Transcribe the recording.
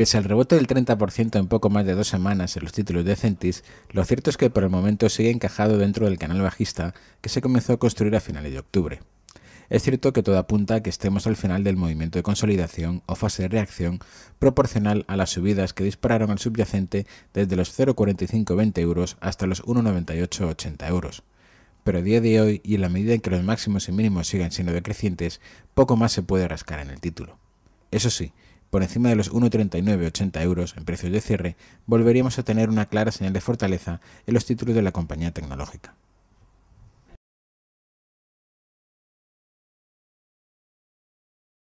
Pese al rebote del 30% en poco más de dos semanas en los títulos de Centis, lo cierto es que por el momento sigue encajado dentro del canal bajista que se comenzó a construir a finales de octubre. Es cierto que todo apunta a que estemos al final del movimiento de consolidación o fase de reacción proporcional a las subidas que dispararon al subyacente desde los 0,4520 euros hasta los 1,9880 euros. Pero a día de hoy, y en la medida en que los máximos y mínimos siguen siendo decrecientes, poco más se puede rascar en el título. Eso sí, por encima de los 1,39,80 euros en precios de cierre, volveríamos a tener una clara señal de fortaleza en los títulos de la compañía tecnológica.